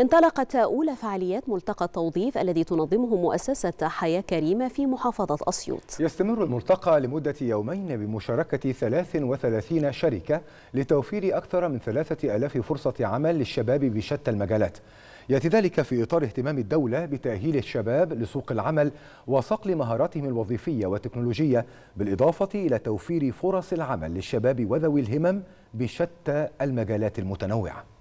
انطلقت أولى فعاليات ملتقى التوظيف الذي تنظمه مؤسسة حياة كريمة في محافظة أسيوط يستمر الملتقى لمدة يومين بمشاركة 33 شركة لتوفير أكثر من 3000 فرصة عمل للشباب بشتى المجالات يأتي ذلك في إطار اهتمام الدولة بتأهيل الشباب لسوق العمل وصقل مهاراتهم الوظيفية والتكنولوجية بالإضافة إلى توفير فرص العمل للشباب وذوي الهمم بشتى المجالات المتنوعة